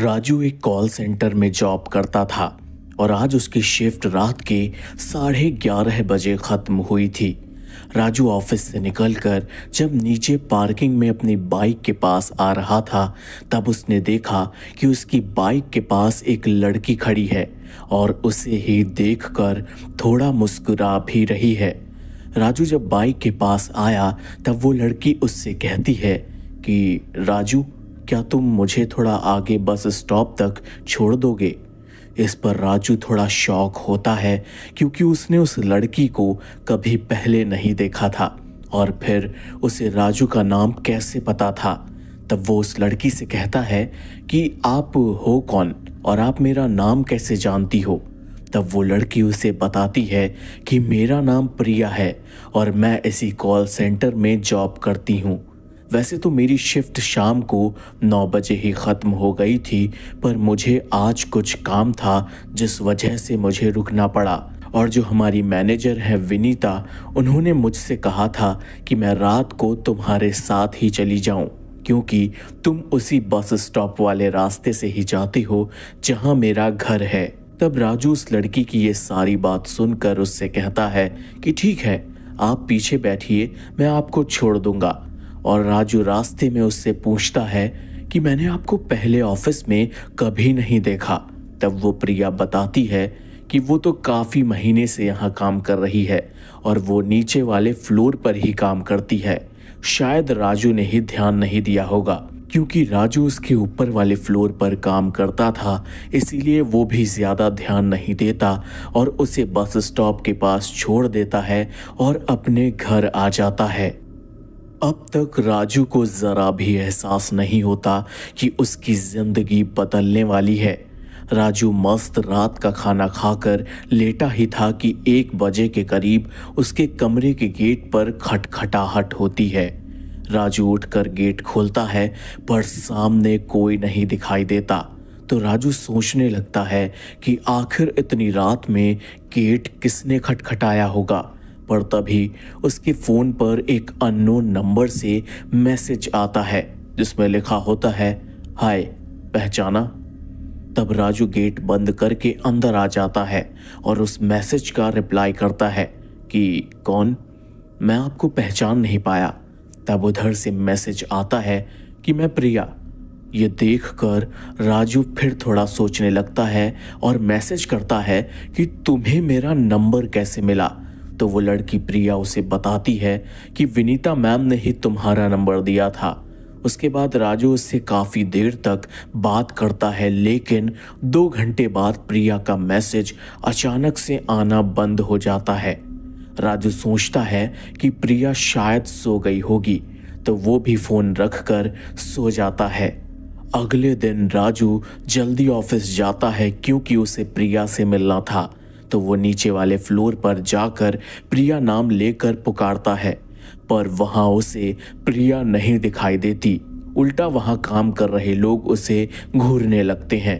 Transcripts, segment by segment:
राजू एक call centre में job करता था और आज उसकी शिफ्ट रात के साढ़े ग्यारह बजे ख़त्म हुई थी राजू ऑफिस से निकलकर जब नीचे पार्किंग में अपनी बाइक के पास आ रहा था तब उसने देखा कि उसकी बाइक के पास एक लड़की खड़ी है और उसे ही देखकर थोड़ा मुस्कुरा भी रही है राजू जब बाइक के पास आया तब वो लड़की उससे कहती है कि राजू क्या तुम मुझे थोड़ा आगे बस स्टॉप तक छोड़ दोगे इस पर राजू थोड़ा शौक होता है क्योंकि उसने उस लड़की को कभी पहले नहीं देखा था और फिर उसे राजू का नाम कैसे पता था तब वो उस लड़की से कहता है कि आप हो कौन और आप मेरा नाम कैसे जानती हो तब वो लड़की उसे बताती है कि मेरा नाम प्रिया है और मैं इसी कॉल सेंटर में जॉब करती हूँ वैसे तो मेरी शिफ्ट शाम को नौ बजे ही ख़त्म हो गई थी पर मुझे आज कुछ काम था जिस वजह से मुझे रुकना पड़ा और जो हमारी मैनेजर है विनीता उन्होंने मुझसे कहा था कि मैं रात को तुम्हारे साथ ही चली जाऊं क्योंकि तुम उसी बस स्टॉप वाले रास्ते से ही जाती हो जहां मेरा घर है तब राजू उस लड़की की ये सारी बात सुनकर उससे कहता है कि ठीक है आप पीछे बैठिए मैं आपको छोड़ दूंगा और राजू रास्ते में उससे पूछता है कि मैंने आपको पहले ऑफिस में कभी नहीं देखा तब वो प्रिया बताती है कि वो तो काफ़ी महीने से यहाँ काम कर रही है और वो नीचे वाले फ्लोर पर ही काम करती है शायद राजू ने ही ध्यान नहीं दिया होगा क्योंकि राजू उसके ऊपर वाले फ्लोर पर काम करता था इसीलिए वो भी ज़्यादा ध्यान नहीं देता और उसे बस स्टॉप के पास छोड़ देता है और अपने घर आ जाता है अब तक राजू को ज़रा भी एहसास नहीं होता कि उसकी ज़िंदगी बदलने वाली है राजू मस्त रात का खाना खाकर लेटा ही था कि एक बजे के करीब उसके कमरे के गेट पर खटखटाहट होती है राजू उठकर गेट खोलता है पर सामने कोई नहीं दिखाई देता तो राजू सोचने लगता है कि आखिर इतनी रात में गेट किसने खटखटाया होगा पर तभी उसके फ़ोन पर एक अननोन नंबर से मैसेज आता है जिसमें लिखा होता है हाय पहचाना तब राजू गेट बंद करके अंदर आ जाता है और उस मैसेज का रिप्लाई करता है कि कौन मैं आपको पहचान नहीं पाया तब उधर से मैसेज आता है कि मैं प्रिया ये देखकर राजू फिर थोड़ा सोचने लगता है और मैसेज करता है कि तुम्हें मेरा नंबर कैसे मिला तो वो लड़की प्रिया उसे बताती है कि विनीता मैम ने ही तुम्हारा नंबर दिया था उसके बाद राजू उससे काफ़ी देर तक बात करता है लेकिन दो घंटे बाद प्रिया का मैसेज अचानक से आना बंद हो जाता है राजू सोचता है कि प्रिया शायद सो गई होगी तो वो भी फ़ोन रख कर सो जाता है अगले दिन राजू जल्दी ऑफिस जाता है क्योंकि उसे प्रिया से मिलना था तो वो नीचे वाले फ्लोर पर जाकर प्रिया नाम लेकर पुकारता है पर वहां उसे प्रिया नहीं दिखाई देती उल्टा वहां काम कर रहे लोग उसे घूरने लगते हैं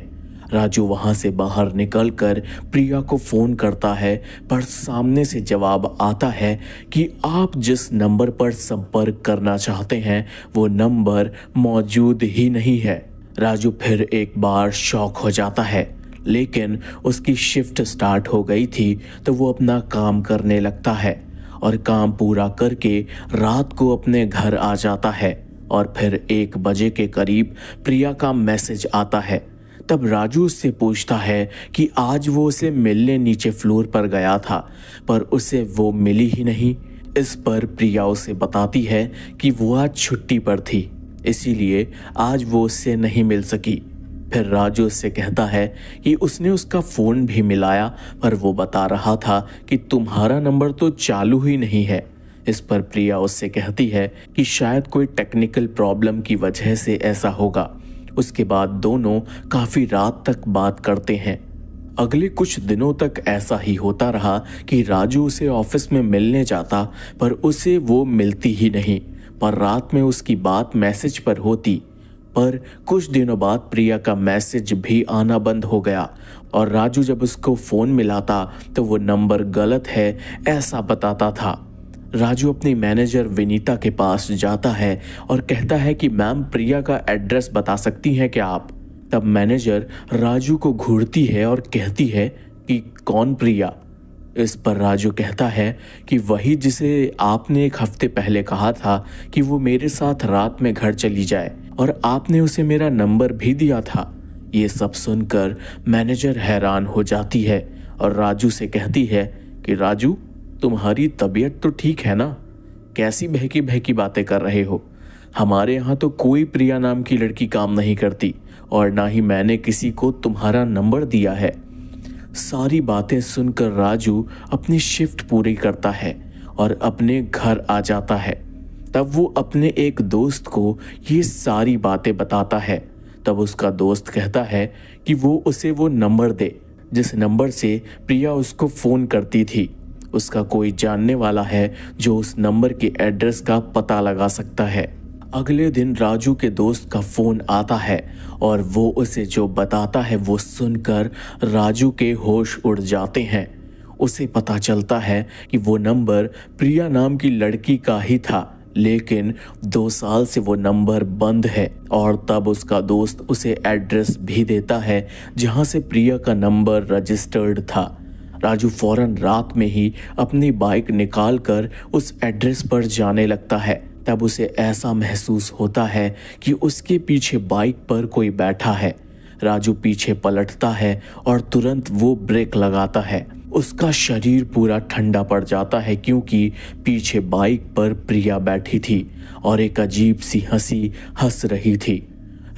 राजू वहां से बाहर निकलकर प्रिया को फ़ोन करता है पर सामने से जवाब आता है कि आप जिस नंबर पर संपर्क करना चाहते हैं वो नंबर मौजूद ही नहीं है राजू फिर एक बार शौक हो जाता है लेकिन उसकी शिफ्ट स्टार्ट हो गई थी तो वो अपना काम करने लगता है और काम पूरा करके रात को अपने घर आ जाता है और फिर एक बजे के करीब प्रिया का मैसेज आता है तब राजू उससे पूछता है कि आज वो उसे मिलने नीचे फ्लोर पर गया था पर उसे वो मिली ही नहीं इस पर प्रिया उसे बताती है कि वो आज छुट्टी पर थी इसीलिए आज वो उससे नहीं मिल सकी फिर राजू उससे कहता है कि उसने उसका फ़ोन भी मिलाया पर वो बता रहा था कि तुम्हारा नंबर तो चालू ही नहीं है इस पर प्रिया उससे कहती है कि शायद कोई टेक्निकल प्रॉब्लम की वजह से ऐसा होगा उसके बाद दोनों काफ़ी रात तक बात करते हैं अगले कुछ दिनों तक ऐसा ही होता रहा कि राजू उसे ऑफिस में मिलने जाता पर उसे वो मिलती ही नहीं पर रात में उसकी बात मैसेज पर होती पर कुछ दिनों बाद प्रिया का मैसेज भी आना बंद हो गया और राजू जब उसको फ़ोन मिलाता तो वो नंबर गलत है ऐसा बताता था राजू अपनी मैनेजर विनीता के पास जाता है और कहता है कि मैम प्रिया का एड्रेस बता सकती हैं क्या आप तब मैनेजर राजू को घूरती है और कहती है कि कौन प्रिया इस पर राजू कहता है कि वही जिसे आपने एक हफ्ते पहले कहा था कि वो मेरे साथ रात में घर चली जाए और आपने उसे मेरा नंबर भी दिया था ये सब सुनकर मैनेजर हैरान हो जाती है और राजू से कहती है कि राजू तुम्हारी तबीयत तो ठीक है ना कैसी बहकी बहकी बातें कर रहे हो हमारे यहाँ तो कोई प्रिया नाम की लड़की काम नहीं करती और ना ही मैंने किसी को तुम्हारा नंबर दिया है सारी बातें सुनकर राजू अपनी शिफ्ट पूरी करता है और अपने घर आ जाता है तब वो अपने एक दोस्त को ये सारी बातें बताता है तब उसका दोस्त कहता है कि वो उसे वो नंबर दे जिस नंबर से प्रिया उसको फ़ोन करती थी उसका कोई जानने वाला है जो उस नंबर के एड्रेस का पता लगा सकता है अगले दिन राजू के दोस्त का फ़ोन आता है और वो उसे जो बताता है वो सुनकर राजू के होश उड़ जाते हैं उसे पता चलता है कि वो नंबर प्रिया नाम की लड़की का ही था लेकिन दो साल से वो नंबर बंद है और तब उसका दोस्त उसे एड्रेस भी देता है जहाँ से प्रिया का नंबर रजिस्टर्ड था राजू फौरन रात में ही अपनी बाइक निकाल कर उस एड्रेस पर जाने लगता है तब उसे ऐसा महसूस होता है कि उसके पीछे बाइक पर कोई बैठा है राजू पीछे पलटता है और तुरंत वो ब्रेक लगाता है उसका शरीर पूरा ठंडा पड़ जाता है क्योंकि पीछे बाइक पर प्रिया बैठी थी और एक अजीब सी हंसी हंस रही थी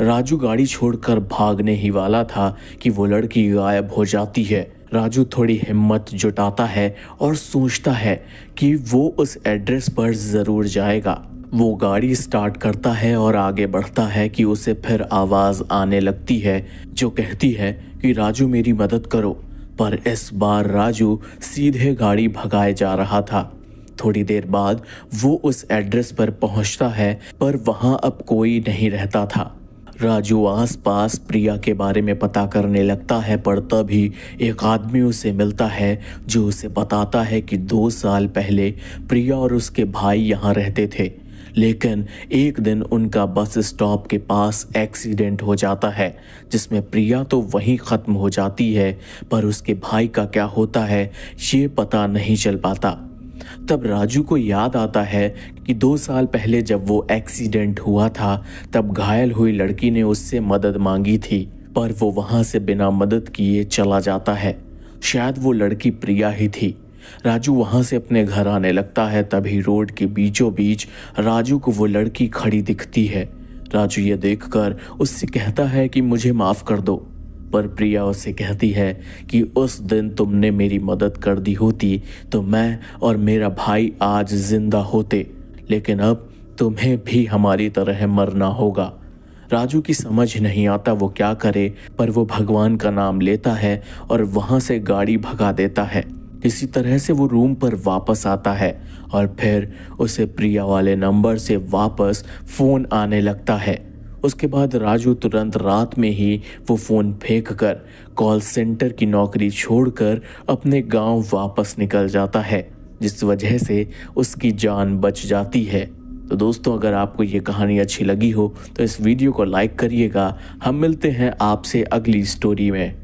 राजू गाड़ी छोड़कर भागने ही वाला था कि वो लड़की गायब हो जाती है राजू थोड़ी हिम्मत जुटाता है और सोचता है कि वो उस एड्रेस पर ज़रूर जाएगा वो गाड़ी स्टार्ट करता है और आगे बढ़ता है कि उसे फिर आवाज़ आने लगती है जो कहती है कि राजू मेरी मदद करो पर इस बार राजू सीधे गाड़ी भगाए जा रहा था थोड़ी देर बाद वो उस एड्रेस पर पहुंचता है पर वहां अब कोई नहीं रहता था राजू आसपास प्रिया के बारे में पता करने लगता है पर तभी एक आदमी उसे मिलता है जो उसे बताता है कि दो साल पहले प्रिया और उसके भाई यहाँ रहते थे लेकिन एक दिन उनका बस स्टॉप के पास एक्सीडेंट हो जाता है जिसमें प्रिया तो वहीं ख़त्म हो जाती है पर उसके भाई का क्या होता है ये पता नहीं चल पाता तब राजू को याद आता है कि दो साल पहले जब वो एक्सीडेंट हुआ था तब घायल हुई लड़की ने उससे मदद मांगी थी पर वो वहाँ से बिना मदद किए चला जाता है शायद वो लड़की प्रिया ही थी राजू वहाँ से अपने घर आने लगता है तभी रोड के बीचों बीच राजू को वो लड़की खड़ी दिखती है राजू ये देखकर उससे कहता है कि मुझे माफ़ कर दो पर प्रिया उसे कहती है कि उस दिन तुमने मेरी मदद कर दी होती तो मैं और मेरा भाई आज जिंदा होते लेकिन अब तुम्हें भी हमारी तरह मरना होगा राजू की समझ नहीं आता वो क्या करे पर वो भगवान का नाम लेता है और वहां से गाड़ी भगा देता है किसी तरह से वो रूम पर वापस आता है और फिर उसे प्रिया वाले नंबर से वापस फ़ोन आने लगता है उसके बाद राजू तुरंत रात में ही वो फ़ोन फेंक कर कॉल सेंटर की नौकरी छोड़कर अपने गांव वापस निकल जाता है जिस वजह से उसकी जान बच जाती है तो दोस्तों अगर आपको ये कहानी अच्छी लगी हो तो इस वीडियो को लाइक करिएगा हम मिलते हैं आपसे अगली स्टोरी में